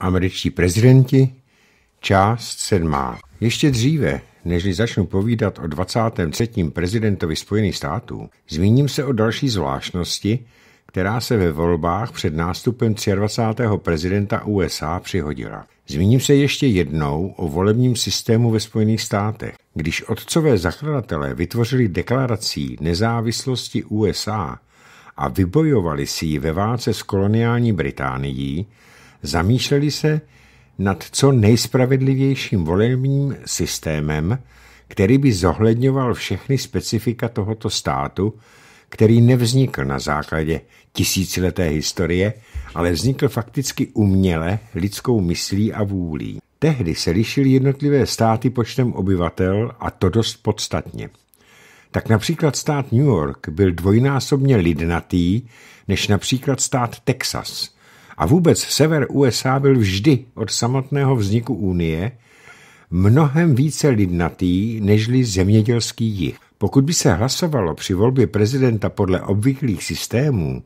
Američtí prezidenti, část sedmá. Ještě dříve, nežli začnu povídat o 23. prezidentovi Spojených států, zmíním se o další zvláštnosti, která se ve volbách před nástupem 23. prezidenta USA přihodila. Zmíním se ještě jednou o volebním systému ve Spojených státech. Když otcové zakladatelé vytvořili deklarací nezávislosti USA a vybojovali si ji ve válce s koloniální Británií, zamýšleli se nad co nejspravedlivějším volebním systémem, který by zohledňoval všechny specifika tohoto státu, který nevznikl na základě tisícileté historie, ale vznikl fakticky uměle lidskou myslí a vůlí. Tehdy se lišily jednotlivé státy počtem obyvatel a to dost podstatně. Tak například stát New York byl dvojnásobně lidnatý než například stát Texas – a vůbec sever USA byl vždy od samotného vzniku Unie mnohem více lidnatý nežli zemědělský jih. Pokud by se hlasovalo při volbě prezidenta podle obvyklých systémů,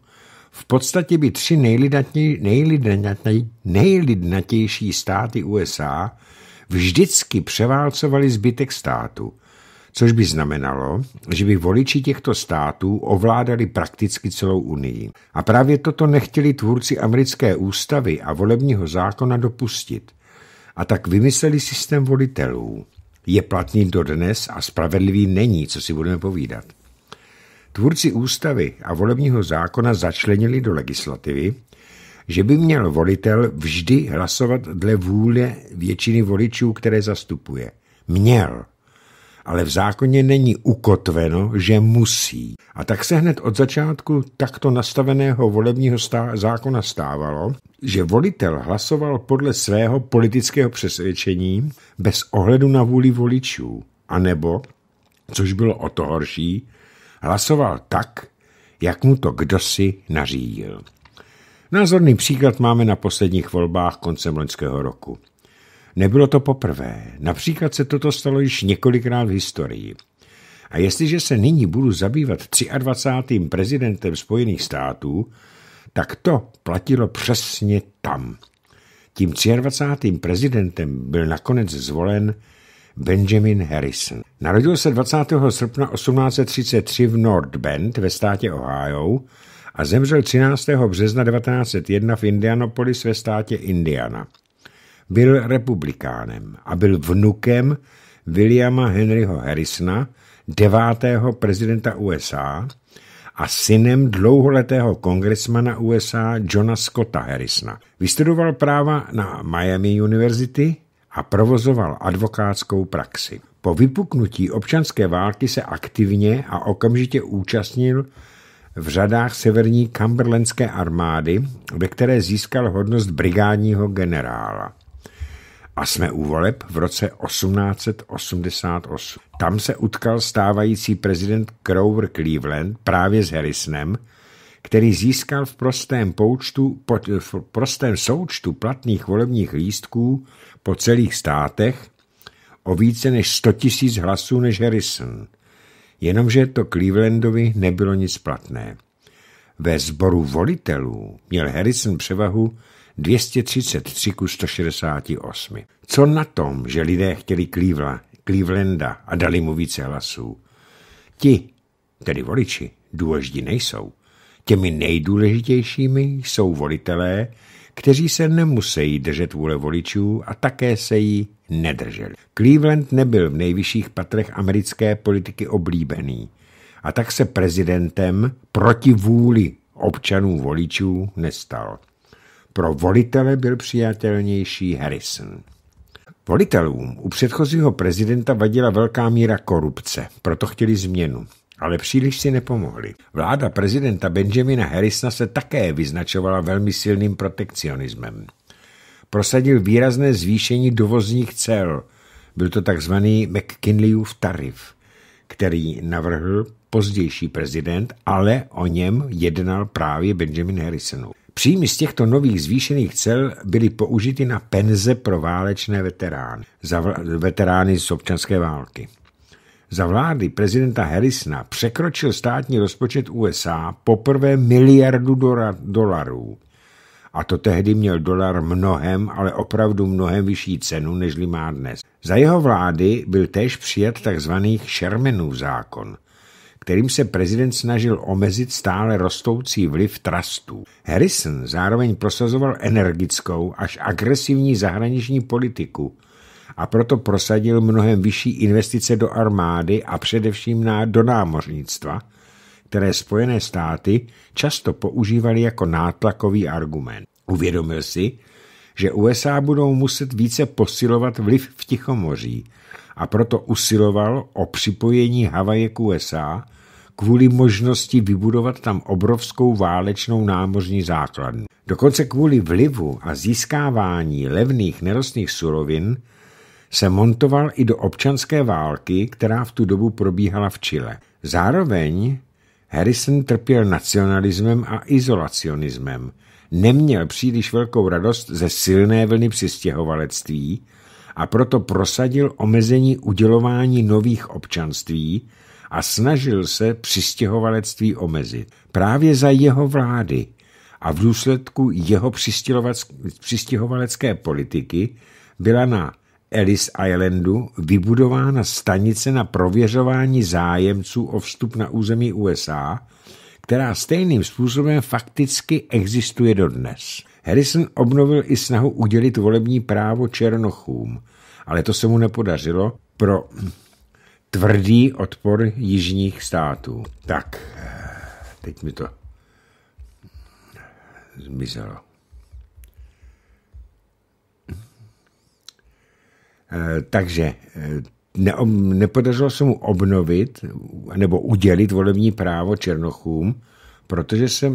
v podstatě by tři nejlidnatěj, nejlidnatěj, nejlidnatější státy USA vždycky převálcovali zbytek státu což by znamenalo, že by voliči těchto států ovládali prakticky celou Unii. A právě toto nechtěli tvůrci americké ústavy a volebního zákona dopustit. A tak vymysleli systém volitelů. Je platný dodnes a spravedlivý není, co si budeme povídat. Tvůrci ústavy a volebního zákona začlenili do legislativy, že by měl volitel vždy hlasovat dle vůle většiny voličů, které zastupuje. Měl, ale v zákoně není ukotveno, že musí. A tak se hned od začátku takto nastaveného volebního stá- zákona stávalo, že volitel hlasoval podle svého politického přesvědčení bez ohledu na vůli voličů, anebo, což bylo o to horší, hlasoval tak, jak mu to kdosi nařídil. Názorný příklad máme na posledních volbách koncem loňského roku. Nebylo to poprvé. Například se toto stalo již několikrát v historii. A jestliže se nyní budu zabývat 23. prezidentem Spojených států, tak to platilo přesně tam. Tím 23. prezidentem byl nakonec zvolen Benjamin Harrison. Narodil se 20. srpna 1833 v North Bend ve státě Ohio a zemřel 13. března 1901 v Indianapolis ve státě Indiana byl republikánem a byl vnukem Williama Henryho Harrisona, devátého prezidenta USA a synem dlouholetého kongresmana USA Johna Scotta Harrisona. Vystudoval práva na Miami University a provozoval advokátskou praxi. Po vypuknutí občanské války se aktivně a okamžitě účastnil v řadách severní Cumberlandské armády, ve které získal hodnost brigádního generála a jsme u voleb v roce 1888. Tam se utkal stávající prezident Grover Cleveland právě s Harrisonem, který získal v prostém, poučtu, po, v prostém součtu platných volebních lístků po celých státech o více než 100 tisíc hlasů než Harrison. Jenomže to Clevelandovi nebylo nic platné. Ve sboru volitelů měl Harrison převahu 233 ku 168. Co na tom, že lidé chtěli Klívla, Clevelanda a dali mu více hlasů? Ti, tedy voliči, důležití nejsou. Těmi nejdůležitějšími jsou volitelé, kteří se nemusí držet vůle voličů a také se jí nedrželi. Cleveland nebyl v nejvyšších patrech americké politiky oblíbený a tak se prezidentem proti vůli občanů voličů nestal. Pro volitele byl přijatelnější Harrison. Volitelům u předchozího prezidenta vadila velká míra korupce, proto chtěli změnu ale příliš si nepomohli. Vláda prezidenta Benjamina Harrisona se také vyznačovala velmi silným protekcionismem. Prosadil výrazné zvýšení dovozních cel. Byl to takzvaný McKinleyův tarif, který navrhl pozdější prezident, ale o něm jednal právě Benjamin Harrisonův. Příjmy z těchto nových zvýšených cel byly použity na penze pro válečné veterány, za veterány z občanské války. Za vlády prezidenta Harrisona překročil státní rozpočet USA poprvé miliardu dolarů. A to tehdy měl dolar mnohem, ale opravdu mnohem vyšší cenu, nežli má dnes. Za jeho vlády byl též přijat tzv. Shermanův zákon – kterým se prezident snažil omezit stále rostoucí vliv trustů. Harrison zároveň prosazoval energickou až agresivní zahraniční politiku a proto prosadil mnohem vyšší investice do armády a především na, do námořnictva, které Spojené státy často používaly jako nátlakový argument. Uvědomil si, že USA budou muset více posilovat vliv v Tichomoří, a proto usiloval o připojení Havaje k USA kvůli možnosti vybudovat tam obrovskou válečnou námořní základnu. Dokonce kvůli vlivu a získávání levných nerostných surovin se montoval i do občanské války, která v tu dobu probíhala v Chile. Zároveň Harrison trpěl nacionalismem a izolacionismem. Neměl příliš velkou radost ze silné vlny přistěhovalectví, a proto prosadil omezení udělování nových občanství a snažil se přistěhovalectví omezit. Právě za jeho vlády a v důsledku jeho přistěhovalecké politiky byla na Ellis Islandu vybudována stanice na prověřování zájemců o vstup na území USA, která stejným způsobem fakticky existuje dodnes. Harrison obnovil i snahu udělit volební právo Černochům, ale to se mu nepodařilo pro tvrdý odpor jižních států. Tak, teď mi to zmizelo. Takže ne, nepodařilo se mu obnovit nebo udělit volební právo Černochům, protože se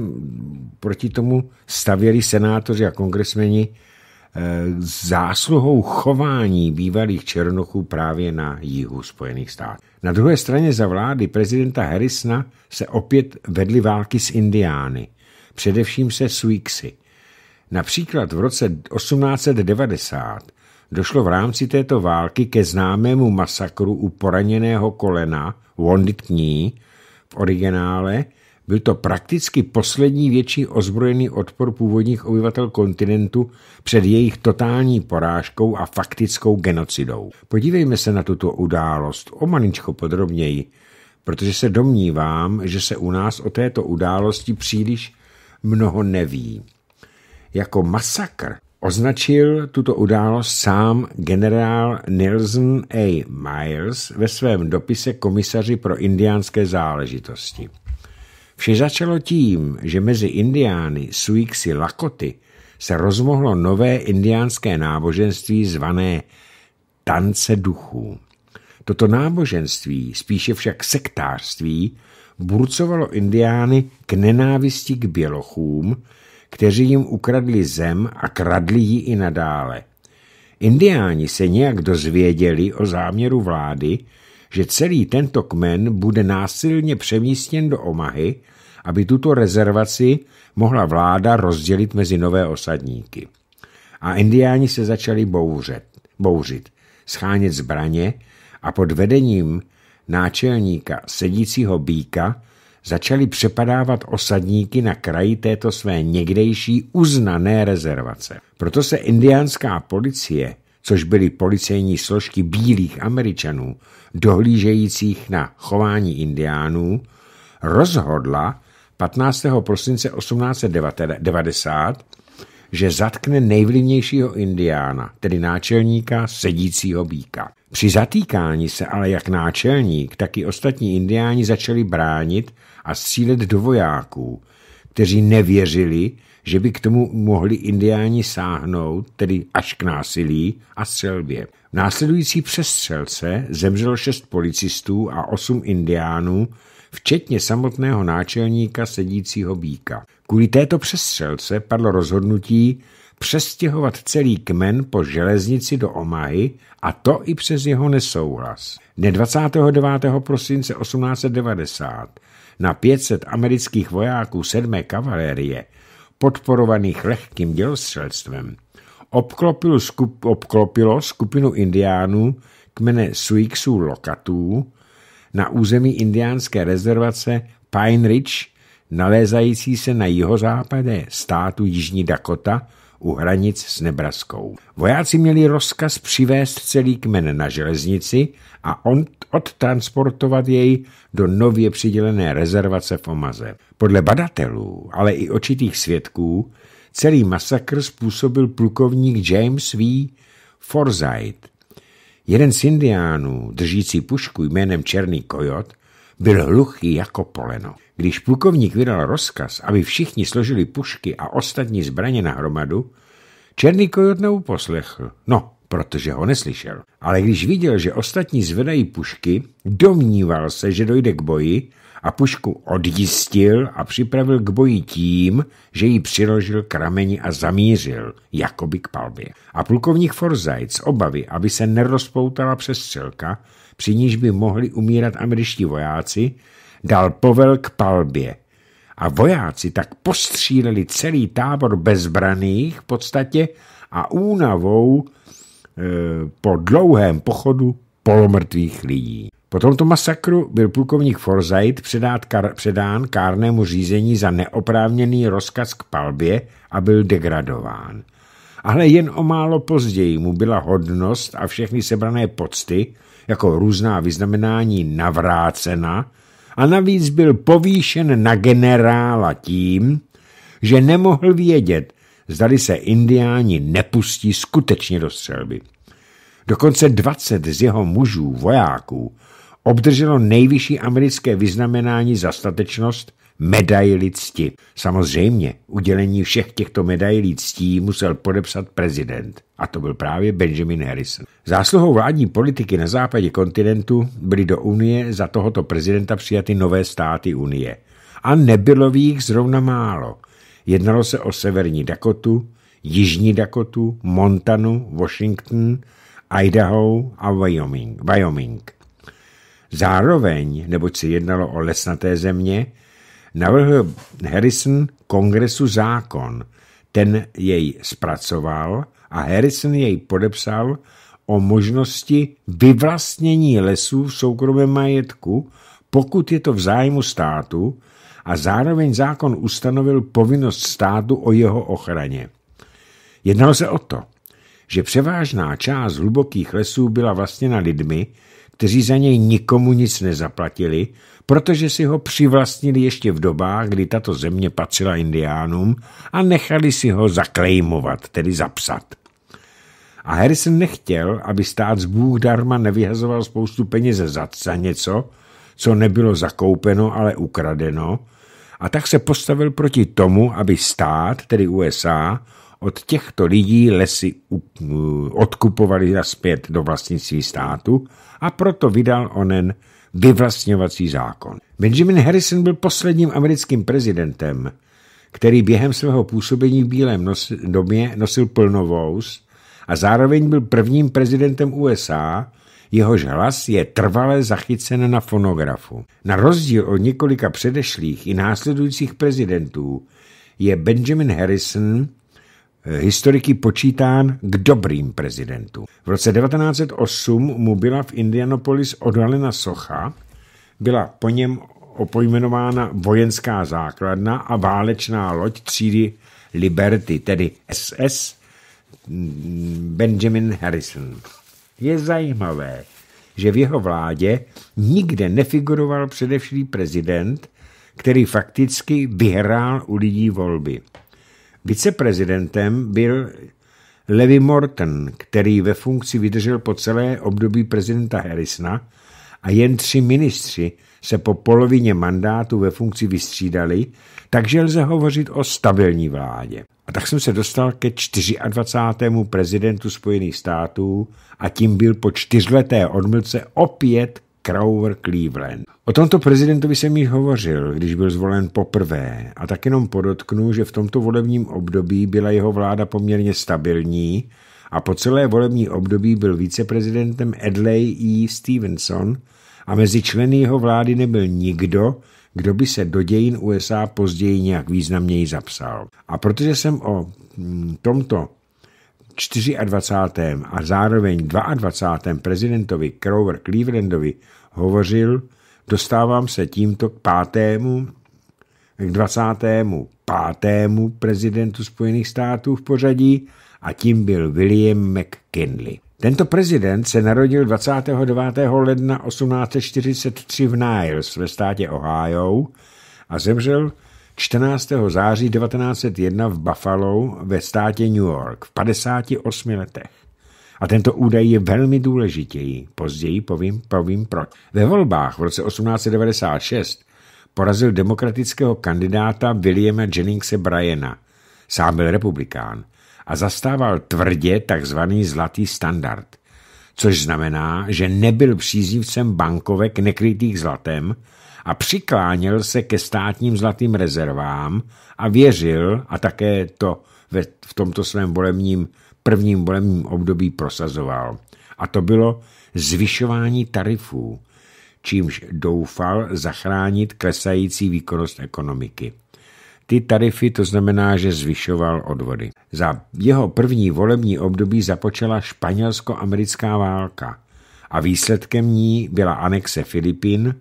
proti tomu stavěli senátoři a kongresmeni eh, zásluhou chování bývalých černochů právě na jihu Spojených států. Na druhé straně za vlády prezidenta Harrisona se opět vedly války s Indiány, především se Suiksy. Například v roce 1890 došlo v rámci této války ke známému masakru u poraněného kolena Wounded Knee v originále, byl to prakticky poslední větší ozbrojený odpor původních obyvatel kontinentu před jejich totální porážkou a faktickou genocidou. Podívejme se na tuto událost o maličko podrobněji, protože se domnívám, že se u nás o této události příliš mnoho neví. Jako masakr označil tuto událost sám generál Nelson A. Miles ve svém dopise komisaři pro indiánské záležitosti. Vše začalo tím, že mezi indiány Suixi Lakoty se rozmohlo nové indiánské náboženství zvané tance duchů. Toto náboženství, spíše však sektářství, burcovalo indiány k nenávisti k bělochům, kteří jim ukradli zem a kradli ji i nadále. Indiáni se nějak dozvěděli o záměru vlády, že celý tento kmen bude násilně přemístěn do Omahy, aby tuto rezervaci mohla vláda rozdělit mezi nové osadníky. A indiáni se začali bouřet, bouřit, schánět zbraně a pod vedením náčelníka sedícího býka začali přepadávat osadníky na kraji této své někdejší uznané rezervace. Proto se indiánská policie což byly policejní složky bílých Američanů, dohlížejících na chování indiánů, rozhodla 15. prosince 1890, že zatkne nejvlivnějšího indiána, tedy náčelníka sedícího býka. Při zatýkání se ale jak náčelník, tak i ostatní indiáni začali bránit a střílet do vojáků, kteří nevěřili, že by k tomu mohli indiáni sáhnout, tedy až k násilí a střelbě. V následující přestřelce zemřelo šest policistů a osm indiánů, včetně samotného náčelníka sedícího býka. Kvůli této přestřelce padlo rozhodnutí přestěhovat celý kmen po železnici do Omahy a to i přes jeho nesouhlas. Dne 29. prosince 1890 na 500 amerických vojáků 7. kavalérie podporovaných lehkým dělostřelstvem, obklopilo, skup, obklopilo skupinu indiánů kmene Suixů lokatů na území indiánské rezervace Pine Ridge, nalézající se na jihozápadě státu Jižní Dakota, u hranic s Nebraskou. Vojáci měli rozkaz přivést celý kmen na železnici a on odtransportovat jej do nově přidělené rezervace v Omaze. Podle badatelů, ale i očitých svědků, celý masakr způsobil plukovník James V. Forsyth. Jeden z indiánů, držící pušku jménem Černý kojot, byl hluchý jako poleno. Když plukovník vydal rozkaz, aby všichni složili pušky a ostatní zbraně na hromadu, Černý kojot neuposlechl. No, protože ho neslyšel. Ale když viděl, že ostatní zvedají pušky, domníval se, že dojde k boji a pušku odjistil a připravil k boji tím, že ji přiložil k rameni a zamířil, jakoby k palbě. A plukovník Forsyth z obavy, aby se nerozpoutala přestřelka, při níž by mohli umírat američtí vojáci, dal povel k palbě a vojáci tak postříleli celý tábor bezbraných v podstatě a únavou e, po dlouhém pochodu polomrtvých lidí. Po tomto masakru byl plukovník Forsyth kar, předán kárnému řízení za neoprávněný rozkaz k palbě a byl degradován. Ale jen o málo později mu byla hodnost a všechny sebrané pocty, jako různá vyznamenání navrácena, a navíc byl povýšen na generála tím, že nemohl vědět, zdali se indiáni nepustí skutečně do střelby. Dokonce 20 z jeho mužů, vojáků, obdrželo nejvyšší americké vyznamenání za statečnost medaili cti. Samozřejmě, udělení všech těchto medailí ctí musel podepsat prezident. A to byl právě Benjamin Harrison. Zásluhou vládní politiky na západě kontinentu byly do Unie za tohoto prezidenta přijaty nové státy Unie. A nebylo v jich zrovna málo. Jednalo se o severní Dakotu, jižní Dakotu, Montanu, Washington, Idaho a Wyoming. Wyoming. Zároveň, neboť se jednalo o lesnaté země, navrhl Harrison kongresu zákon. Ten jej zpracoval a Harrison jej podepsal o možnosti vyvlastnění lesů v soukromém majetku, pokud je to v zájmu státu, a zároveň zákon ustanovil povinnost státu o jeho ochraně. Jednalo se o to, že převážná část hlubokých lesů byla vlastněna lidmi, kteří za něj nikomu nic nezaplatili, protože si ho přivlastnili ještě v dobách, kdy tato země patřila indiánům a nechali si ho zaklejmovat, tedy zapsat. A Harrison nechtěl, aby stát z Bůh darma nevyhazoval spoustu peněz za, za něco, co nebylo zakoupeno, ale ukradeno, a tak se postavil proti tomu, aby stát, tedy USA, od těchto lidí lesy odkupovali zpět do vlastnictví státu a proto vydal onen vyvlastňovací zákon. Benjamin Harrison byl posledním americkým prezidentem, který během svého působení v Bílém domě nosil plnovou a zároveň byl prvním prezidentem USA, jehož hlas je trvale zachycen na fonografu. Na rozdíl od několika předešlých i následujících prezidentů je Benjamin Harrison Eh, historiky počítán k dobrým prezidentům. V roce 1908 mu byla v Indianapolis odhalena socha, byla po něm opojmenována vojenská základna a válečná loď třídy Liberty, tedy SS mm, Benjamin Harrison. Je zajímavé, že v jeho vládě nikde nefiguroval především prezident, který fakticky vyhrál u lidí volby. Viceprezidentem byl Levy Morton, který ve funkci vydržel po celé období prezidenta Harrisona a jen tři ministři se po polovině mandátu ve funkci vystřídali, takže lze hovořit o stabilní vládě. A tak jsem se dostal ke 24. prezidentu Spojených států a tím byl po čtyřleté odmlce opět Crower Cleveland. O tomto prezidentovi jsem již hovořil, když byl zvolen poprvé a tak jenom podotknu, že v tomto volebním období byla jeho vláda poměrně stabilní a po celé volební období byl viceprezidentem Edley E. Stevenson a mezi členy jeho vlády nebyl nikdo, kdo by se do dějin USA později nějak významněji zapsal. A protože jsem o mm, tomto 24. a zároveň 22. prezidentovi Crower Clevelandovi hovořil, dostávám se tímto k pátému, k 25. prezidentu Spojených států v pořadí a tím byl William McKinley. Tento prezident se narodil 29. ledna 1843 v Niles ve státě Ohio a zemřel 14. září 1901 v Buffalo ve státě New York v 58 letech. A tento údaj je velmi důležitý. Později povím, povím proč. Ve volbách v roce 1896 porazil demokratického kandidáta Williama Jenningse Bryana. Sám byl republikán a zastával tvrdě takzvaný zlatý standard, což znamená, že nebyl příznivcem bankovek nekrytých zlatem, a přikláněl se ke státním zlatým rezervám a věřil, a také to ve, v tomto svém volebním, prvním volebním období prosazoval. A to bylo zvyšování tarifů, čímž doufal zachránit klesající výkonnost ekonomiky. Ty tarify to znamená, že zvyšoval odvody. Za jeho první volební období započala španělsko-americká válka a výsledkem ní byla anexe Filipín.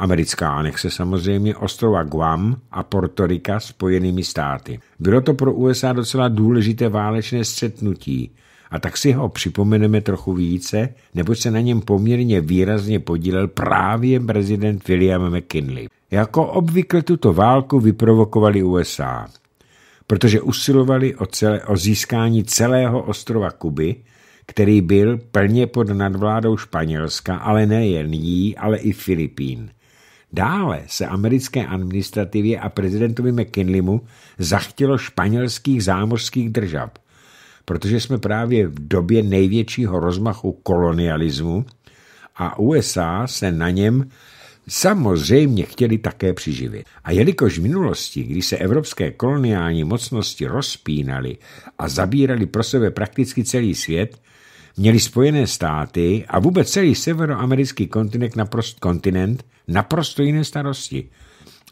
Americká anexe samozřejmě ostrova Guam a Rica spojenými státy. Bylo to pro USA docela důležité válečné střetnutí, a tak si ho připomeneme trochu více, neboť se na něm poměrně výrazně podílel právě prezident William McKinley. Jako obvykle tuto válku vyprovokovali USA, protože usilovali o, celé, o získání celého ostrova Kuby, který byl plně pod nadvládou Španělska, ale nejen jí, ale i Filipín. Dále se americké administrativě a prezidentovi McKinleymu zachtělo španělských zámořských držav, protože jsme právě v době největšího rozmachu kolonialismu a USA se na něm samozřejmě chtěli také přiživit. A jelikož v minulosti, kdy se evropské koloniální mocnosti rozpínaly a zabírali pro sebe prakticky celý svět, Měli Spojené státy a vůbec celý severoamerický kontinent naprosto, kontinent naprosto jiné starosti.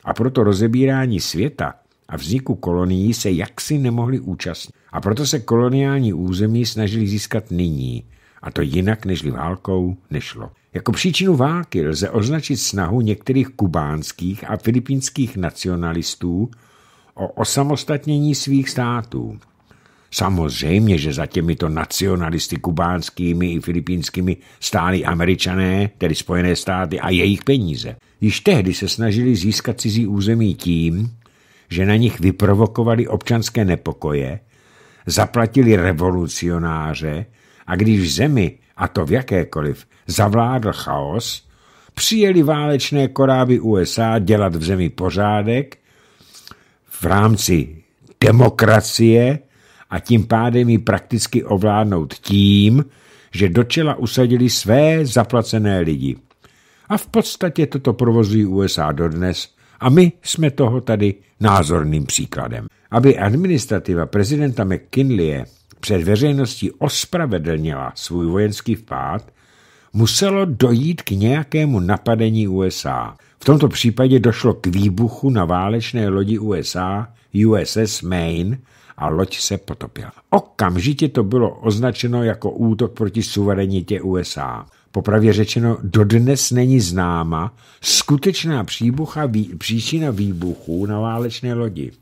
A proto rozebírání světa a vzniku kolonií se jaksi nemohli účastnit. A proto se koloniální území snažili získat nyní. A to jinak než válkou nešlo. Jako příčinu války lze označit snahu některých kubánských a filipínských nacionalistů o osamostatnění svých států. Samozřejmě, že za těmito nacionalisty kubánskými i filipínskými stáli američané, tedy Spojené státy a jejich peníze. Již tehdy se snažili získat cizí území tím, že na nich vyprovokovali občanské nepokoje, zaplatili revolucionáře a když v zemi, a to v jakékoliv, zavládl chaos, přijeli válečné koráby USA dělat v zemi pořádek v rámci demokracie a tím pádem ji prakticky ovládnout tím, že do čela usadili své zaplacené lidi. A v podstatě toto provozují USA dodnes a my jsme toho tady názorným příkladem. Aby administrativa prezidenta McKinleye před veřejností ospravedlnila svůj vojenský vpád, muselo dojít k nějakému napadení USA. V tomto případě došlo k výbuchu na válečné lodi USA USS Maine a loď se potopila. Okamžitě to bylo označeno jako útok proti suverenitě USA. Popravě řečeno, dodnes není známa skutečná příbucha, vý, příčina výbuchu na válečné lodi.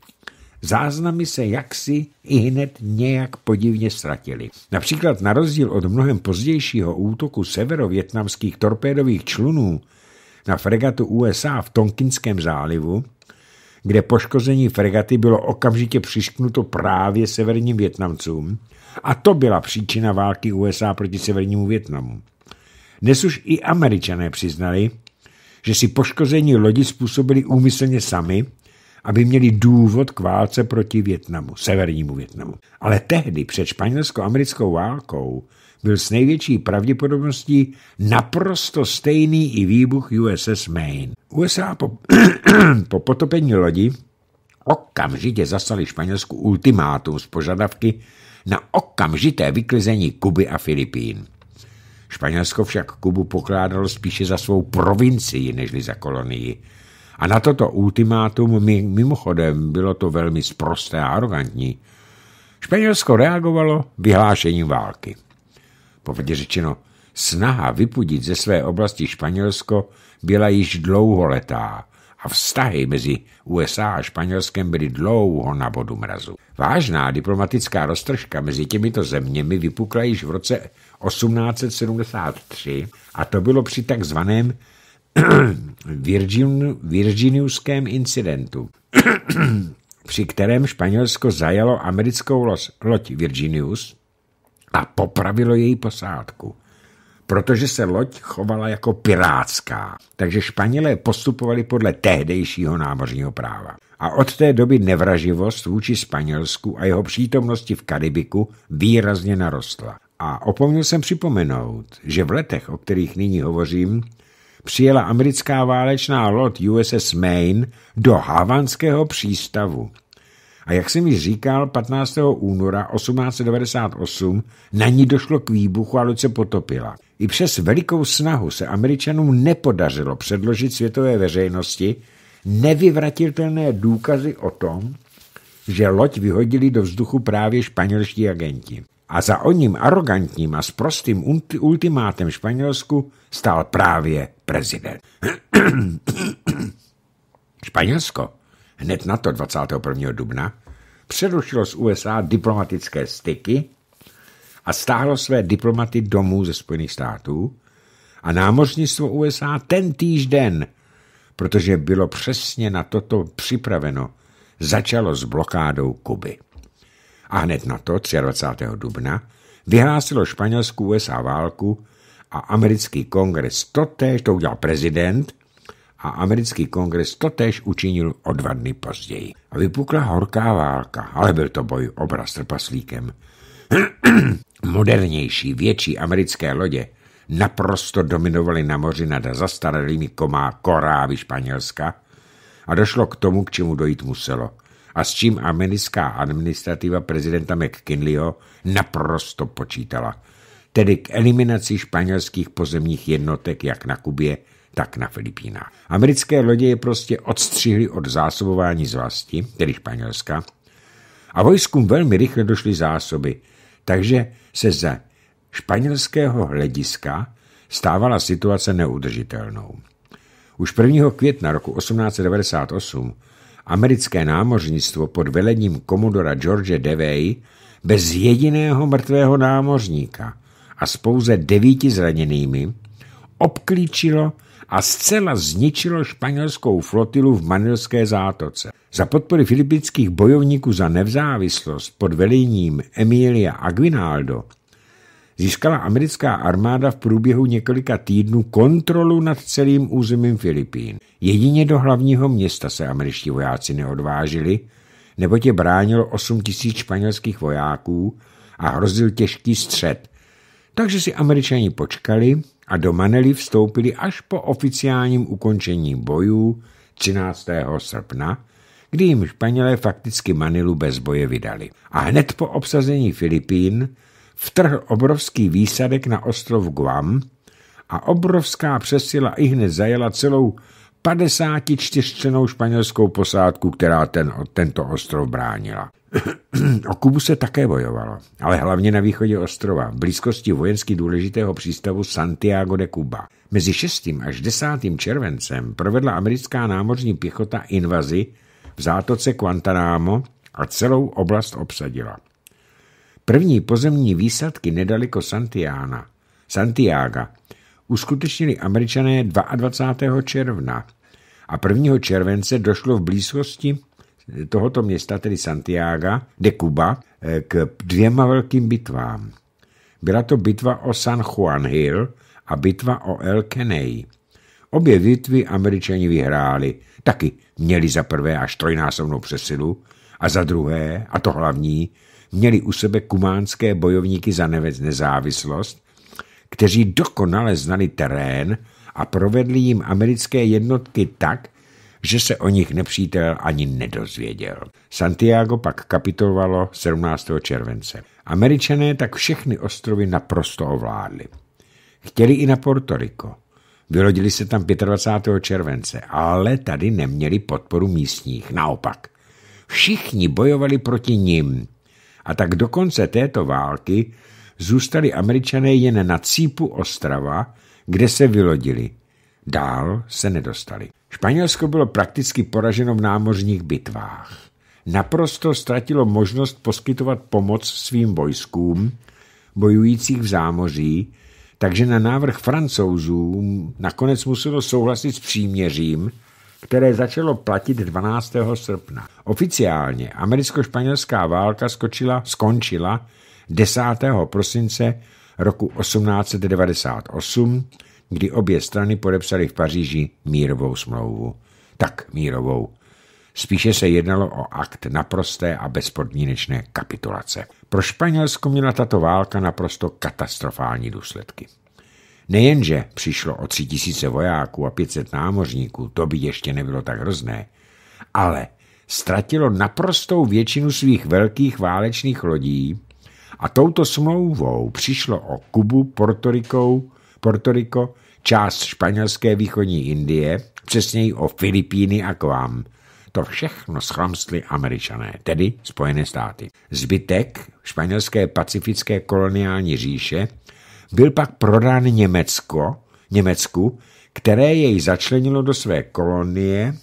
Záznamy se jaksi i hned nějak podivně ztratily. Například na rozdíl od mnohem pozdějšího útoku severovětnamských torpédových člunů na fregatu USA v Tonkinském zálivu, kde poškození fregaty bylo okamžitě přišknuto právě severním Větnamcům a to byla příčina války USA proti severnímu Větnamu. Dnes už i američané přiznali, že si poškození lodi způsobili úmyslně sami aby měli důvod k válce proti Větnamu, severnímu Větnamu. Ale tehdy před španělsko-americkou válkou byl s největší pravděpodobností naprosto stejný i výbuch USS Maine. USA po, po potopení lodi okamžitě zastali Španělsku ultimátum z požadavky na okamžité vyklizení Kuby a Filipín. Španělsko však Kubu pokládalo spíše za svou provincii nežli za kolonii a na toto ultimátum mimochodem bylo to velmi sprosté a arrogantní. Španělsko reagovalo vyhlášením války. Povedě řečeno, snaha vypudit ze své oblasti Španělsko byla již dlouholetá a vztahy mezi USA a Španělskem byly dlouho na bodu mrazu. Vážná diplomatická roztržka mezi těmito zeměmi vypukla již v roce 1873 a to bylo při takzvaném Virginiuském incidentu, při kterém Španělsko zajalo americkou loď Virginius a popravilo její posádku, protože se loď chovala jako pirátská, takže Španělé postupovali podle tehdejšího námořního práva. A od té doby nevraživost vůči Španělsku a jeho přítomnosti v Karibiku výrazně narostla. A opomněl jsem připomenout, že v letech, o kterých nyní hovořím, přijela americká válečná loď USS Maine do havanského přístavu. A jak jsem již říkal, 15. února 1898 na ní došlo k výbuchu a loď se potopila. I přes velikou snahu se američanům nepodařilo předložit světové veřejnosti nevyvratitelné důkazy o tom, že loď vyhodili do vzduchu právě španělští agenti. A za oním arrogantním a sprostým ultimátem Španělsku stál právě prezident. Španělsko hned na to 21. dubna přerušilo z USA diplomatické styky a stáhlo své diplomaty domů ze Spojených států a námořnictvo USA ten týžden, protože bylo přesně na toto připraveno, začalo s blokádou Kuby. A hned na to, 23. dubna, vyhlásilo Španělsku USA válku a americký kongres totéž, to udělal prezident, a americký kongres totéž učinil o dva dny později. A vypukla horká válka, ale byl to boj obra s trpaslíkem. Modernější, větší americké lodě naprosto dominovaly na moři nad zastaralými komá korávy Španělska a došlo k tomu, k čemu dojít muselo a s čím americká administrativa prezidenta McKinleyho naprosto počítala – tedy k eliminaci španělských pozemních jednotek jak na Kubě, tak na Filipínách. Americké lodě je prostě odstřihly od zásobování z vlasti, tedy Španělska, a vojskům velmi rychle došly zásoby, takže se ze španělského hlediska stávala situace neudržitelnou. Už 1. května roku 1898 americké námořnictvo pod velením komodora George Devey bez jediného mrtvého námořníka a s pouze devíti zraněnými, obklíčilo a zcela zničilo španělskou flotilu v Manilské zátoce. Za podpory filipických bojovníků za nevzávislost pod velením Emilia Aguinaldo získala americká armáda v průběhu několika týdnů kontrolu nad celým územím Filipín. Jedině do hlavního města se američtí vojáci neodvážili, nebo tě bránilo 8 tisíc španělských vojáků a hrozil těžký střed – takže si američani počkali a do Manely vstoupili až po oficiálním ukončení bojů 13. srpna, kdy jim Španělé fakticky Manilu bez boje vydali. A hned po obsazení Filipín vtrhl obrovský výsadek na ostrov Guam a obrovská přesila i hned zajela celou 54 členou španělskou posádku, která ten, tento ostrov bránila. O Kubu se také bojovalo, ale hlavně na východě ostrova, v blízkosti vojensky důležitého přístavu Santiago de Cuba. Mezi 6. až 10. červencem provedla americká námořní pěchota invazi v zátoce Guantanamo a celou oblast obsadila. První pozemní výsadky nedaleko Santiana, Santiaga uskutečnili američané 22. června a 1. července došlo v blízkosti tohoto města, tedy Santiago de Cuba, eh, k dvěma velkým bitvám. Byla to bitva o San Juan Hill a bitva o El Caney. Obě bitvy američani vyhráli, taky měli za prvé až trojnásobnou přesilu a za druhé, a to hlavní, měli u sebe kumánské bojovníky za nezávislost, kteří dokonale znali terén a provedli jim americké jednotky tak, že se o nich nepřítel ani nedozvěděl. Santiago pak kapitulovalo 17. července. Američané tak všechny ostrovy naprosto ovládli. Chtěli i na Porto Rico. Vylodili se tam 25. července, ale tady neměli podporu místních. Naopak, všichni bojovali proti nim. A tak do konce této války zůstali američané jen na cípu ostrava, kde se vylodili – Dál se nedostali. Španělsko bylo prakticky poraženo v námořních bitvách. Naprosto ztratilo možnost poskytovat pomoc svým vojskům, bojujících v zámoří, takže na návrh francouzů nakonec muselo souhlasit s příměřím, které začalo platit 12. srpna. Oficiálně americko-španělská válka skočila, skončila 10. prosince roku 1898 kdy obě strany podepsaly v Paříži mírovou smlouvu. Tak mírovou. Spíše se jednalo o akt naprosté a bezpodmínečné kapitulace. Pro Španělsko měla tato válka naprosto katastrofální důsledky. Nejenže přišlo o tři tisíce vojáků a 500 námořníků, to by ještě nebylo tak hrozné, ale ztratilo naprostou většinu svých velkých válečných lodí a touto smlouvou přišlo o Kubu, Portorikou, Portoriko, část španělské východní Indie, přesněji o Filipíny a k vám. To všechno schlamstli američané, tedy Spojené státy. Zbytek španělské pacifické koloniální říše byl pak prodán Německo, Německu, které jej začlenilo do své kolonie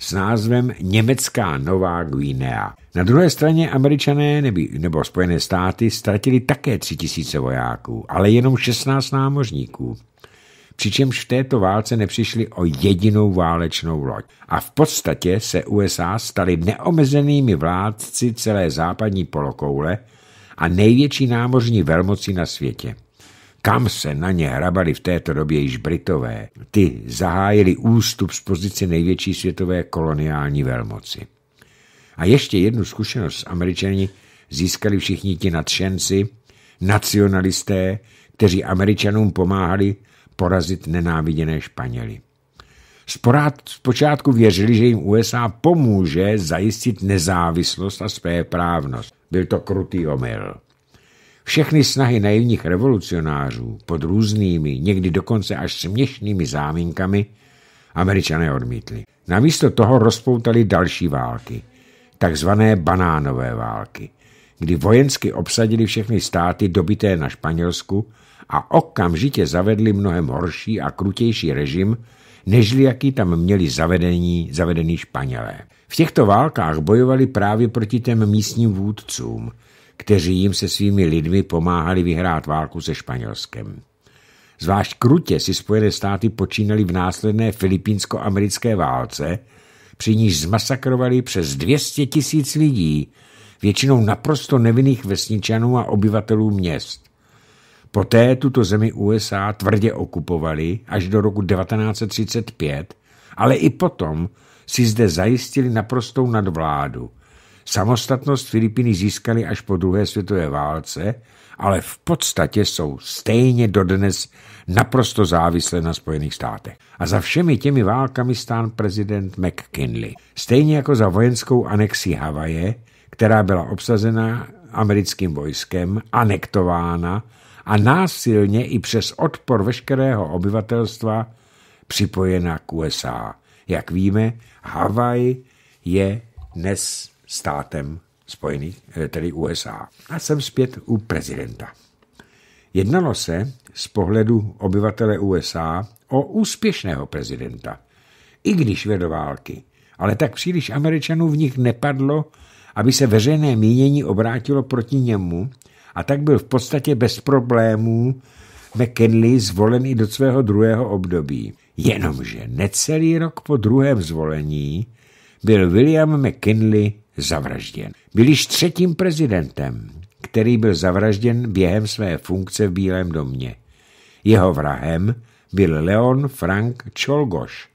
s názvem Německá Nová Guinea. Na druhé straně američané neby, nebo Spojené státy ztratili také 3000 vojáků, ale jenom 16 námořníků. Přičemž v této válce nepřišli o jedinou válečnou loď. A v podstatě se USA staly neomezenými vládci celé západní polokoule a největší námořní velmoci na světě kam se na ně hrabali v této době již Britové, ty zahájili ústup z pozice největší světové koloniální velmoci. A ještě jednu zkušenost s Američani získali všichni ti nadšenci, nacionalisté, kteří Američanům pomáhali porazit nenáviděné Španěly. Sporát zpočátku věřili, že jim USA pomůže zajistit nezávislost a své právnost. Byl to krutý omyl. Všechny snahy naivních revolucionářů pod různými, někdy dokonce až směšnými záminkami američané odmítli. Namísto toho rozpoutali další války, takzvané banánové války, kdy vojensky obsadili všechny státy dobité na Španělsku a okamžitě zavedli mnohem horší a krutější režim, nežli jaký tam měli zavedení, zavedení Španělé. V těchto válkách bojovali právě proti těm místním vůdcům – kteří jim se svými lidmi pomáhali vyhrát válku se Španělskem. Zvlášť krutě si Spojené státy počínali v následné filipínsko-americké válce, při níž zmasakrovali přes 200 tisíc lidí, většinou naprosto nevinných vesničanů a obyvatelů měst. Poté tuto zemi USA tvrdě okupovali až do roku 1935, ale i potom si zde zajistili naprostou nadvládu – Samostatnost Filipíny získali až po druhé světové válce, ale v podstatě jsou stejně dodnes naprosto závislé na Spojených státech. A za všemi těmi válkami stán prezident McKinley. Stejně jako za vojenskou anexi Havaje, která byla obsazena americkým vojskem, anektována a násilně i přes odpor veškerého obyvatelstva připojena k USA. Jak víme, Havaj je dnes státem spojených, eh, tedy USA. A jsem zpět u prezidenta. Jednalo se z pohledu obyvatele USA o úspěšného prezidenta. I když vedl války, ale tak příliš Američanů v nich nepadlo, aby se veřejné mínění obrátilo proti němu a tak byl v podstatě bez problémů McKinley zvolen i do svého druhého období. Jenomže necelý rok po druhém zvolení byl William McKinley zavražděn. Byl již třetím prezidentem, který byl zavražděn během své funkce v Bílém domě. Jeho vrahem byl Leon Frank Čolgoš,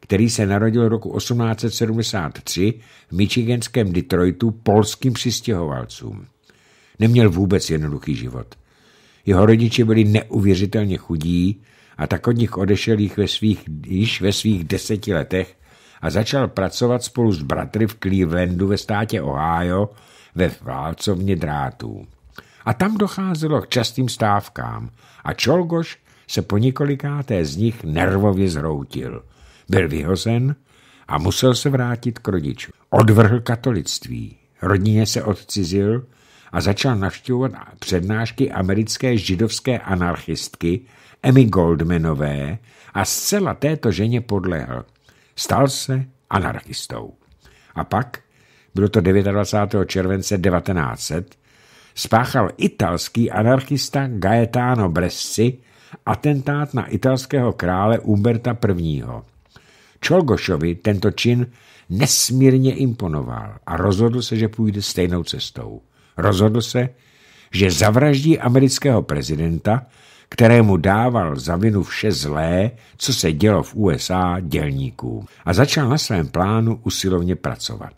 který se narodil roku 1873 v michiganském Detroitu polským přistěhovalcům. Neměl vůbec jednoduchý život. Jeho rodiče byli neuvěřitelně chudí a tak od nich odešel jich ve svých, již ve svých deseti letech a začal pracovat spolu s bratry v Clevelandu ve státě Ohio ve válcovně drátů. A tam docházelo k častým stávkám a Čolgoš se po několikáté z nich nervově zhroutil. Byl vyhozen a musel se vrátit k rodičům. Odvrhl katolictví, rodině se odcizil a začal navštěvovat přednášky americké židovské anarchistky Emmy Goldmanové a zcela této ženě podlehl. Stal se anarchistou. A pak, bylo to 29. července 1900, spáchal italský anarchista Gaetano Bresci atentát na italského krále Umberta I. Čolgošovi tento čin nesmírně imponoval a rozhodl se, že půjde stejnou cestou. Rozhodl se, že zavraždí amerického prezidenta kterému dával za vinu vše zlé, co se dělo v USA dělníkům a začal na svém plánu usilovně pracovat.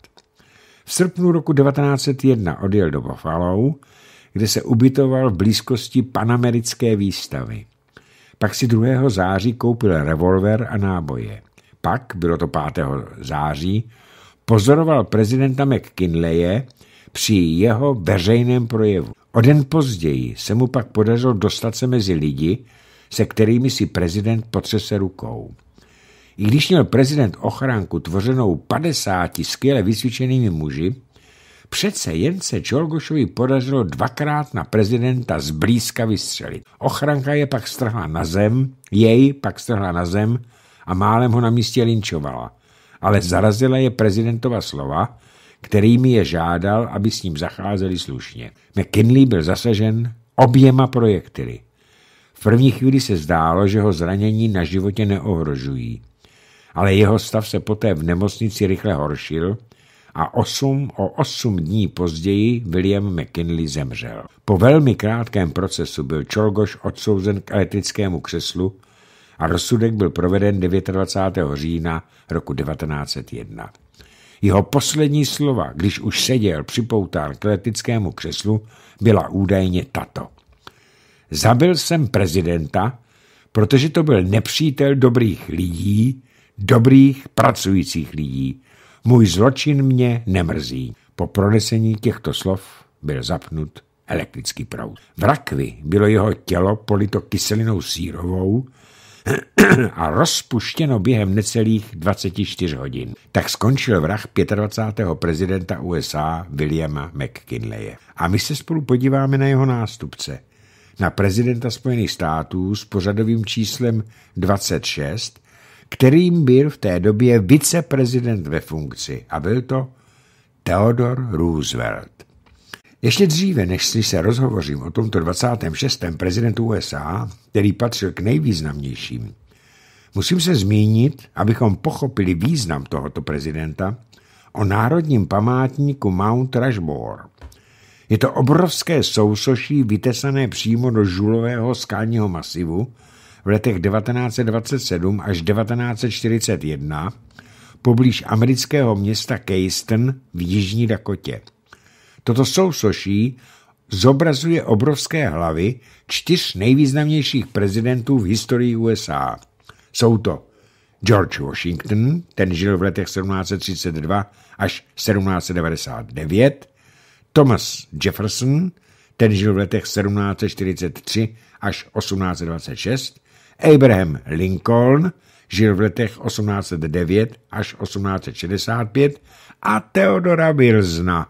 V srpnu roku 1901 odjel do Buffalo, kde se ubytoval v blízkosti panamerické výstavy. Pak si 2. září koupil revolver a náboje. Pak, bylo to 5. září, pozoroval prezidenta McKinleye při jeho veřejném projevu. O den později se mu pak podařilo dostat se mezi lidi, se kterými si prezident potřese rukou. I když měl prezident ochránku tvořenou 50 skvěle vysvědčenými muži, přece jen se Čolgošovi podařilo dvakrát na prezidenta zblízka vystřelit. Ochranka je pak strhla na zem, jej pak strhla na zem a málem ho na místě linčovala. Ale zarazila je prezidentova slova, mi je žádal, aby s ním zacházeli slušně. McKinley byl zasažen oběma projektily. V první chvíli se zdálo, že ho zranění na životě neohrožují, ale jeho stav se poté v nemocnici rychle horšil a osm o osm dní později William McKinley zemřel. Po velmi krátkém procesu byl Čolgoš odsouzen k elektrickému křeslu a rozsudek byl proveden 29. října roku 1901. Jeho poslední slova, když už seděl připoután k letickému křeslu, byla údajně tato. Zabil jsem prezidenta, protože to byl nepřítel dobrých lidí, dobrých pracujících lidí. Můj zločin mě nemrzí. Po pronesení těchto slov byl zapnut elektrický proud. V rakvi bylo jeho tělo polito kyselinou sírovou, a rozpuštěno během necelých 24 hodin. Tak skončil vrah 25. prezidenta USA Williama McKinleye. A my se spolu podíváme na jeho nástupce, na prezidenta Spojených států s pořadovým číslem 26, kterým byl v té době viceprezident ve funkci a byl to Theodore Roosevelt. Ještě dříve, než si se rozhovořím o tomto 26. prezidentu USA, který patřil k nejvýznamnějším, musím se zmínit, abychom pochopili význam tohoto prezidenta, o národním památníku Mount Rushmore. Je to obrovské sousoší vytesané přímo do žulového skálního masivu v letech 1927 až 1941 poblíž amerického města Keyston v Jižní Dakotě. Toto sousoší zobrazuje obrovské hlavy čtyř nejvýznamnějších prezidentů v historii USA. Jsou to George Washington, ten žil v letech 1732 až 1799, Thomas Jefferson, ten žil v letech 1743 až 1826, Abraham Lincoln, žil v letech 1809 až 1865 a Theodora Wilsona,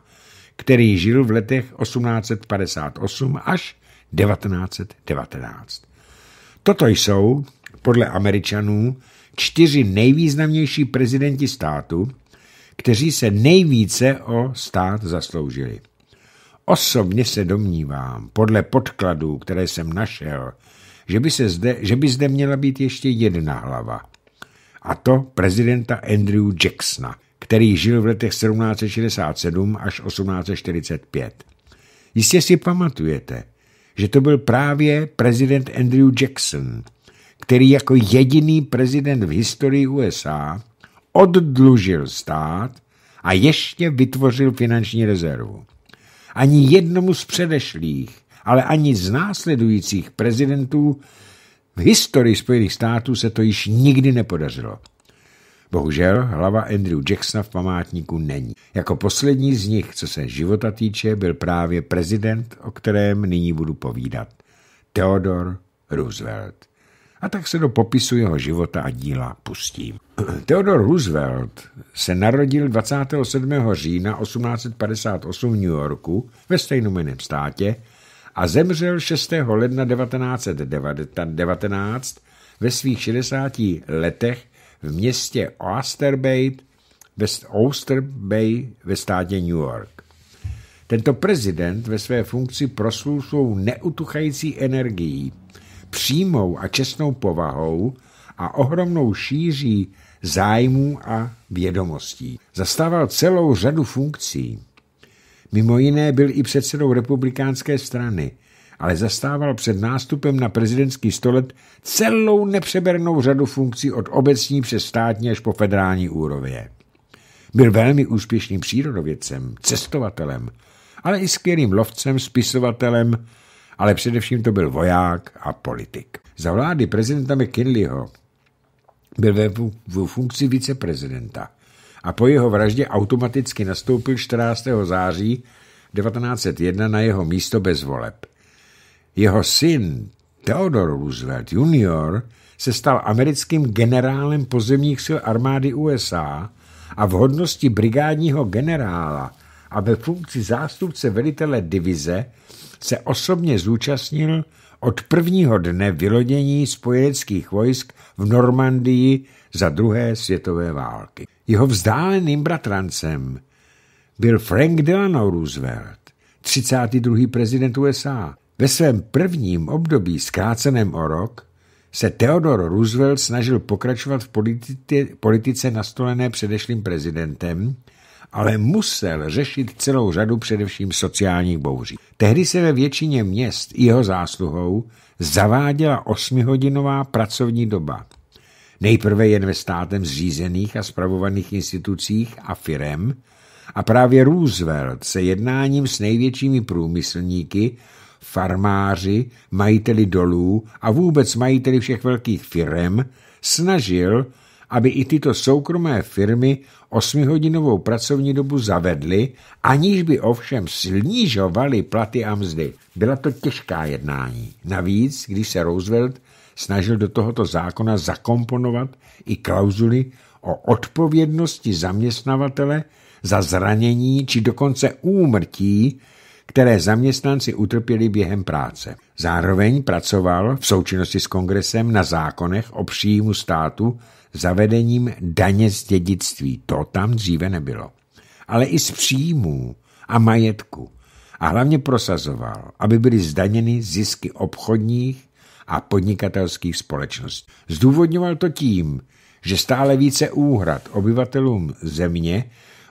který žil v letech 1858 až 1919. Toto jsou, podle Američanů, čtyři nejvýznamnější prezidenti státu, kteří se nejvíce o stát zasloužili. Osobně se domnívám, podle podkladů, které jsem našel, že by, se zde, že by zde měla být ještě jedna hlava, a to prezidenta Andrew Jacksona – který žil v letech 1767 až 1845. Jistě si pamatujete, že to byl právě prezident Andrew Jackson, který jako jediný prezident v historii USA oddlužil stát a ještě vytvořil finanční rezervu. Ani jednomu z předešlých, ale ani z následujících prezidentů v historii Spojených států se to již nikdy nepodařilo. Bohužel hlava Andrew Jacksona v památníku není. Jako poslední z nich, co se života týče, byl právě prezident, o kterém nyní budu povídat. Theodore Roosevelt. A tak se do popisu jeho života a díla pustím. Theodore Roosevelt se narodil 27. října 1858 v New Yorku ve jménem státě a zemřel 6. ledna 1919 ve svých 60 letech v městě Oster Bay ve státě New York. Tento prezident ve své funkci proslul svou neutuchající energií, přímou a čestnou povahou a ohromnou šíří zájmů a vědomostí. Zastával celou řadu funkcí. Mimo jiné byl i předsedou republikánské strany – ale zastával před nástupem na prezidentský stolet celou nepřebernou řadu funkcí od obecní přes státní až po federální úrovně. Byl velmi úspěšným přírodovědcem, cestovatelem, ale i skvělým lovcem, spisovatelem, ale především to byl voják a politik. Za vlády prezidenta McKinleyho byl ve funkci viceprezidenta a po jeho vraždě automaticky nastoupil 14. září 1901 na jeho místo bez voleb. Jeho syn Theodore Roosevelt junior se stal americkým generálem pozemních sil armády USA a v hodnosti brigádního generála a ve funkci zástupce velitele divize se osobně zúčastnil od prvního dne vylodění spojeneckých vojsk v Normandii za druhé světové války. Jeho vzdáleným bratrancem byl Frank Delano Roosevelt, 32. prezident USA, ve svém prvním období zkráceném o rok se Theodore Roosevelt snažil pokračovat v politice nastolené předešlým prezidentem, ale musel řešit celou řadu především sociálních bouří. Tehdy se ve většině měst jeho zásluhou zaváděla osmihodinová pracovní doba. Nejprve jen ve státem zřízených a spravovaných institucích a firem a právě Roosevelt se jednáním s největšími průmyslníky farmáři, majiteli dolů a vůbec majiteli všech velkých firm snažil, aby i tyto soukromé firmy osmihodinovou pracovní dobu zavedly, aniž by ovšem snižovaly platy a mzdy. Byla to těžká jednání. Navíc, když se Roosevelt snažil do tohoto zákona zakomponovat i klauzuly o odpovědnosti zaměstnavatele za zranění či dokonce úmrtí které zaměstnanci utrpěli během práce. Zároveň pracoval v součinnosti s kongresem na zákonech o příjmu státu zavedením daně z dědictví. To tam dříve nebylo. Ale i z příjmů a majetku. A hlavně prosazoval, aby byly zdaněny zisky obchodních a podnikatelských společností. Zdůvodňoval to tím, že stále více úhrad obyvatelům země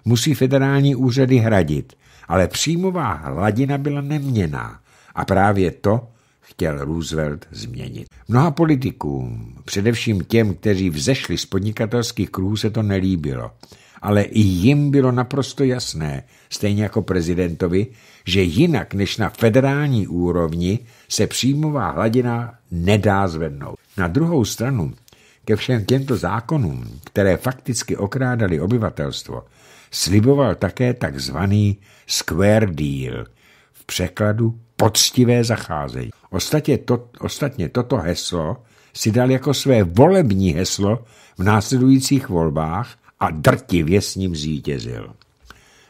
musí federální úřady hradit ale příjmová hladina byla neměná a právě to chtěl Roosevelt změnit. Mnoha politikům, především těm, kteří vzešli z podnikatelských kruhů, se to nelíbilo, ale i jim bylo naprosto jasné, stejně jako prezidentovi, že jinak než na federální úrovni se příjmová hladina nedá zvednout. Na druhou stranu ke všem těmto zákonům, které fakticky okrádali obyvatelstvo, sliboval také takzvaný Square Deal, v překladu poctivé zacházejí. Ostatně, to, ostatně toto heslo si dal jako své volební heslo v následujících volbách a drtivě s ním zítězil.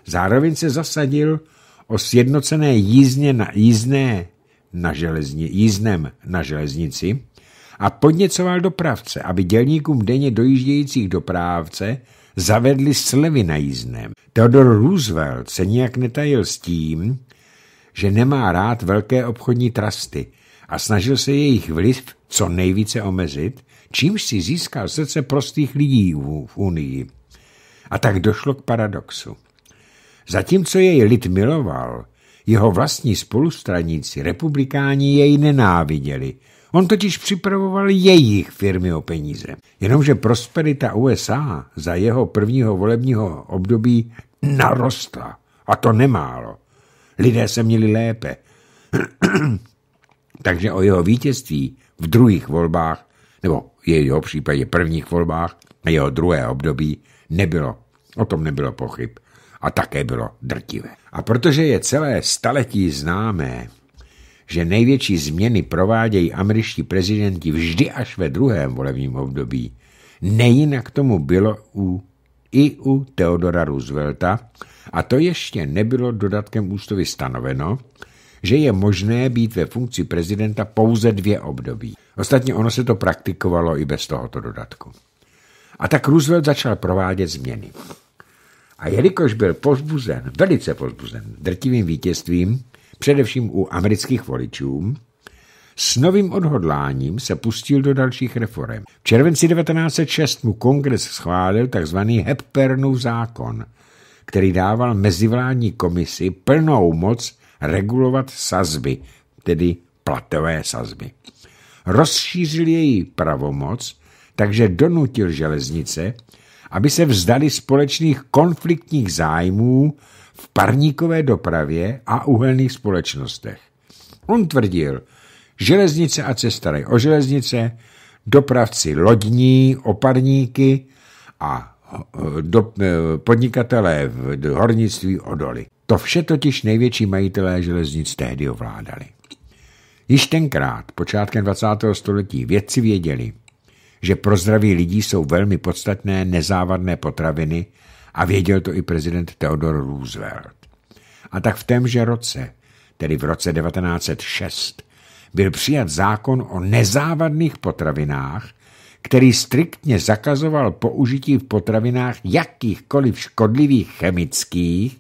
Zároveň se zasadil o sjednocené jízdně na, jízdné na železni, jízdnem na železnici a podněcoval dopravce, aby dělníkům denně dojíždějících dopravce zavedli slevy na jízdném. Theodore Roosevelt se nijak netajil s tím, že nemá rád velké obchodní trasty a snažil se jejich vliv co nejvíce omezit, čímž si získal srdce prostých lidí v Unii. A tak došlo k paradoxu. Zatímco jej lid miloval, jeho vlastní spolustraníci, republikáni, jej nenáviděli – On totiž připravoval jejich firmy o peníze. Jenomže prosperita USA za jeho prvního volebního období narostla. A to nemálo. Lidé se měli lépe. Takže o jeho vítězství v druhých volbách, nebo jeho případě prvních volbách a jeho druhé období nebylo. O tom nebylo pochyb. A také bylo drtivé. A protože je celé staletí známé, že největší změny provádějí američtí prezidenti vždy až ve druhém volebním období. Nejinak tomu bylo u, i u Theodora Roosevelta, a to ještě nebylo dodatkem ústavy stanoveno, že je možné být ve funkci prezidenta pouze dvě období. Ostatně ono se to praktikovalo i bez tohoto dodatku. A tak Roosevelt začal provádět změny. A jelikož byl pozbuzen, velice pozbuzen, drtivým vítězstvím, především u amerických voličů, s novým odhodláním se pustil do dalších reform. V červenci 1906 mu kongres schválil tzv. Hepburnův zákon, který dával mezivládní komisi plnou moc regulovat sazby, tedy platové sazby. Rozšířil její pravomoc, takže donutil železnice, aby se vzdali společných konfliktních zájmů v parníkové dopravě a uhelných společnostech. On tvrdil, železnice a cestary o železnice, dopravci lodní, oparníky a eh, do, eh, podnikatelé v hornictví odoly. To vše totiž největší majitelé železnic tehdy ovládali. Již tenkrát, počátkem 20. století, vědci věděli, že pro zdraví lidí jsou velmi podstatné nezávadné potraviny a věděl to i prezident Theodore Roosevelt. A tak v témže roce, tedy v roce 1906, byl přijat zákon o nezávadných potravinách, který striktně zakazoval použití v potravinách jakýchkoliv škodlivých chemických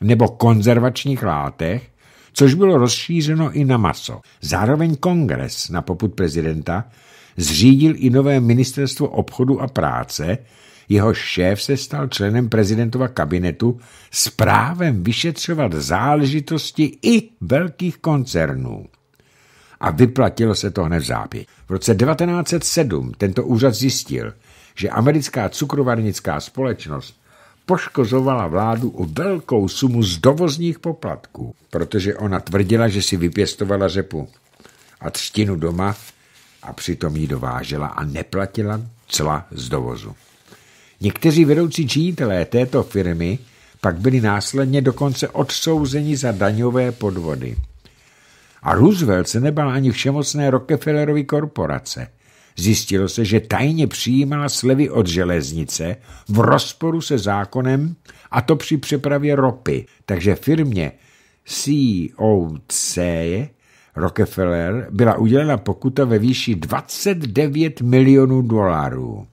nebo konzervačních látek, což bylo rozšířeno i na maso. Zároveň kongres na poput prezidenta zřídil i nové ministerstvo obchodu a práce, jeho šéf se stal členem prezidentova kabinetu s právem vyšetřovat záležitosti i velkých koncernů. A vyplatilo se to hned v zápě. V roce 1907 tento úřad zjistil, že americká cukrovarnická společnost poškozovala vládu o velkou sumu z dovozních poplatků, protože ona tvrdila, že si vypěstovala řepu a třtinu doma a přitom ji dovážela a neplatila cla z dovozu. Někteří vedoucí činitelé této firmy pak byli následně dokonce odsouzeni za daňové podvody. A Roosevelt se nebal ani všemocné Rockefellerovy korporace. Zjistilo se, že tajně přijímala slevy od železnice v rozporu se zákonem a to při přepravě ropy, takže firmě COC Rockefeller byla udělena pokuta ve výši 29 milionů dolarů.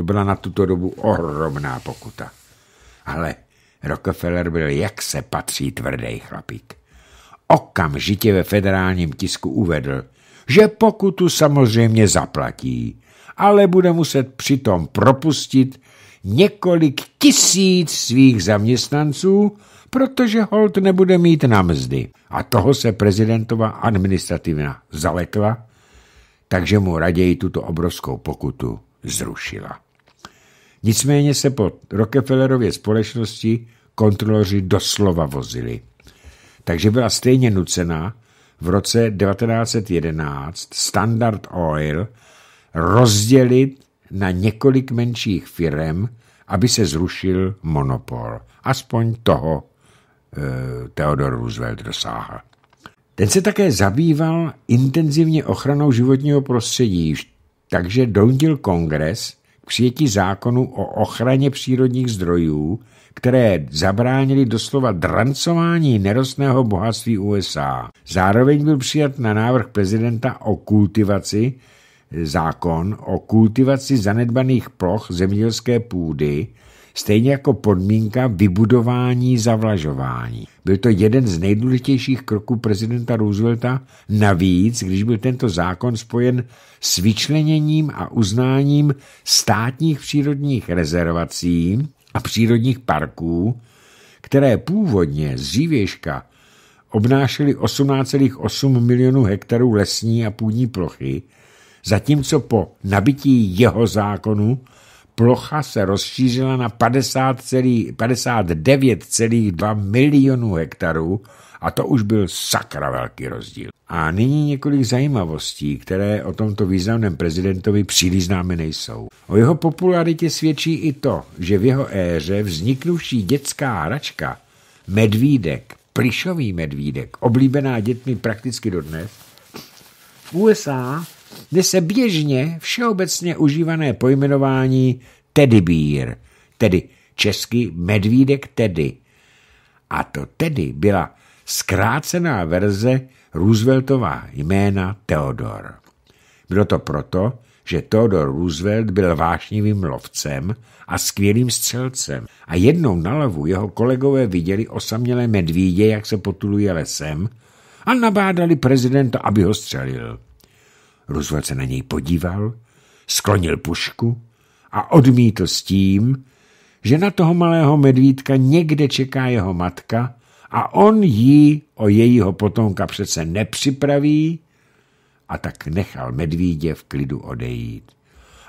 To byla na tuto dobu ohromná pokuta. Ale Rockefeller byl jak se patří tvrdý chlapík. Okamžitě ve federálním tisku uvedl, že pokutu samozřejmě zaplatí, ale bude muset přitom propustit několik tisíc svých zaměstnanců, protože Holt nebude mít na mzdy. A toho se prezidentova administrativna zalekla, takže mu raději tuto obrovskou pokutu zrušila. Nicméně se po Rockefellerově společnosti kontroloři doslova vozili. Takže byla stejně nucena v roce 1911 Standard Oil rozdělit na několik menších firm, aby se zrušil monopol. Aspoň toho eh, Theodore Roosevelt dosáhl. Ten se také zabýval intenzivně ochranou životního prostředí, takže donutil kongres, přijetí zákonu o ochraně přírodních zdrojů, které zabránili doslova drancování nerostného bohatství USA. Zároveň byl přijat na návrh prezidenta o kultivaci eh, zákon o kultivaci zanedbaných ploch zemědělské půdy, stejně jako podmínka vybudování zavlažování. Byl to jeden z nejdůležitějších kroků prezidenta Roosevelta, navíc, když byl tento zákon spojen s vyčleněním a uznáním státních přírodních rezervací a přírodních parků, které původně z dřívěžka obnášely 18,8 milionů hektarů lesní a půdní plochy, zatímco po nabití jeho zákonu plocha se rozšířila na 59,2 milionů hektarů a to už byl sakra velký rozdíl. A nyní několik zajímavostí, které o tomto významném prezidentovi příliš známy nejsou. O jeho popularitě svědčí i to, že v jeho éře vzniknuší dětská hračka medvídek, plišový medvídek, oblíbená dětmi prakticky dodnes, v USA kde se běžně všeobecně užívané pojmenování Teddy Bear, tedy český medvídek tedy. A to tedy byla zkrácená verze Rooseveltova jména Theodor. Bylo to proto, že Theodor Roosevelt byl vášnivým lovcem a skvělým střelcem a jednou na lovu jeho kolegové viděli osamělé medvídě, jak se potuluje lesem a nabádali prezidenta, aby ho střelil. Ruzvel se na něj podíval, sklonil pušku a odmítl s tím, že na toho malého medvídka někde čeká jeho matka a on jí o jejího potomka přece nepřipraví a tak nechal medvídě v klidu odejít.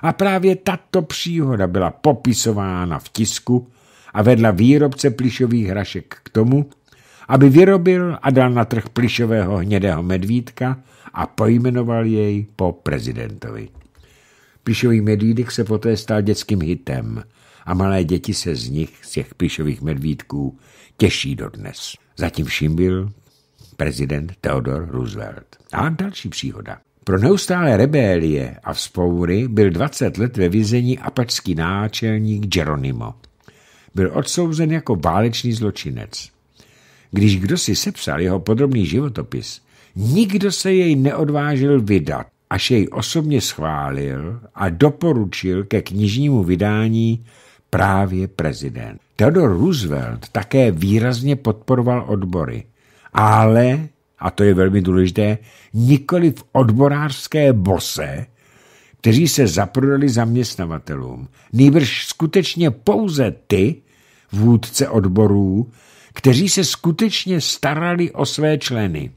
A právě tato příhoda byla popisována v tisku a vedla výrobce plišových hrašek k tomu, aby vyrobil a dal na trh plišového hnědého medvídka, a pojmenoval jej po prezidentovi. Píšový medvídek se poté stal dětským hitem a malé děti se z nich, z těch píšových medvídků, těší dodnes. Zatím vším byl prezident Theodore Roosevelt. A další příhoda. Pro neustálé rebelie a vzpoury byl 20 let ve vězení apačský náčelník Geronimo. Byl odsouzen jako válečný zločinec. Když kdo si sepsal jeho podrobný životopis, Nikdo se jej neodvážil vydat, až jej osobně schválil a doporučil ke knižnímu vydání právě prezident. Theodore Roosevelt také výrazně podporoval odbory, ale, a to je velmi důležité, nikoli v odborářské bose, kteří se zaprodali zaměstnavatelům. nejbrž skutečně pouze ty, vůdce odborů, kteří se skutečně starali o své členy.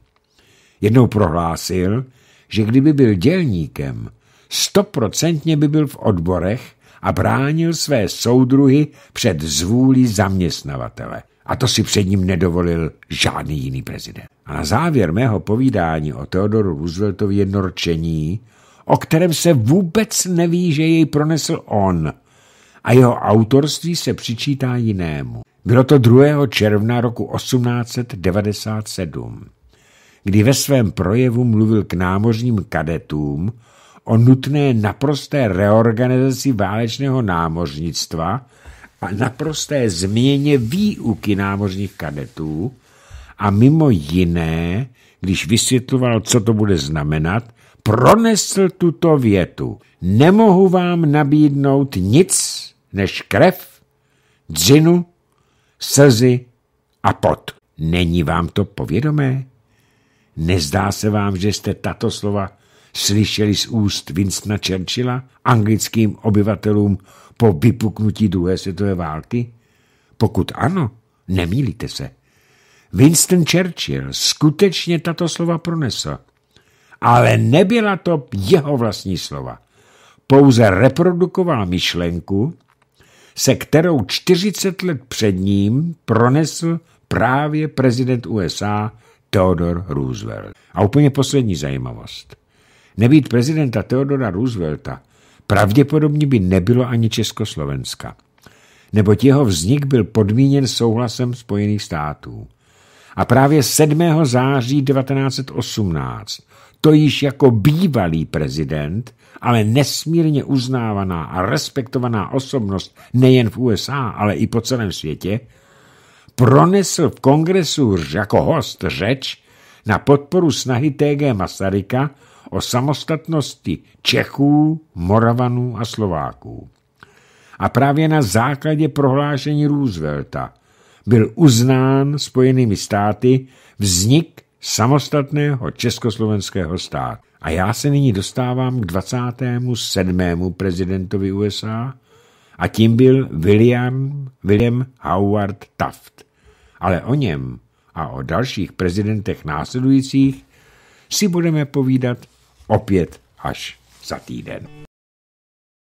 Jednou prohlásil, že kdyby byl dělníkem, stoprocentně by byl v odborech a bránil své soudruhy před zvůli zaměstnavatele. A to si před ním nedovolil žádný jiný prezident. A na závěr mého povídání o Teodoru Rooseveltovi jednorčení, o kterém se vůbec neví, že jej pronesl on a jeho autorství se přičítá jinému. Bylo to 2. června roku 1897 kdy ve svém projevu mluvil k námořním kadetům o nutné naprosté reorganizaci válečného námořnictva a naprosté změně výuky námořních kadetů a mimo jiné, když vysvětloval, co to bude znamenat, pronesl tuto větu. Nemohu vám nabídnout nic než krev, dřinu, slzy a pot. Není vám to povědomé? Nezdá se vám, že jste tato slova slyšeli z úst Winstona Churchilla anglickým obyvatelům po vypuknutí druhé světové války? Pokud ano, nemýlíte se. Winston Churchill skutečně tato slova pronesl. Ale nebyla to jeho vlastní slova. Pouze reprodukoval myšlenku, se kterou 40 let před ním pronesl právě prezident USA Theodore Roosevelt. A úplně poslední zajímavost. Nebýt prezidenta Theodora Roosevelta, pravděpodobně by nebylo ani Československa, neboť jeho vznik byl podmíněn souhlasem Spojených států. A právě 7. září 1918, to již jako bývalý prezident, ale nesmírně uznávaná a respektovaná osobnost nejen v USA, ale i po celém světě, pronesl v kongresu jako host řeč na podporu snahy TG Masaryka o samostatnosti Čechů, Moravanů a Slováků. A právě na základě prohlášení Roosevelta byl uznán Spojenými státy vznik samostatného československého státu. A já se nyní dostávám k 27. prezidentovi USA a tím byl William, William Howard Taft ale o něm a o dalších prezidentech následujících si budeme povídat opět až za týden.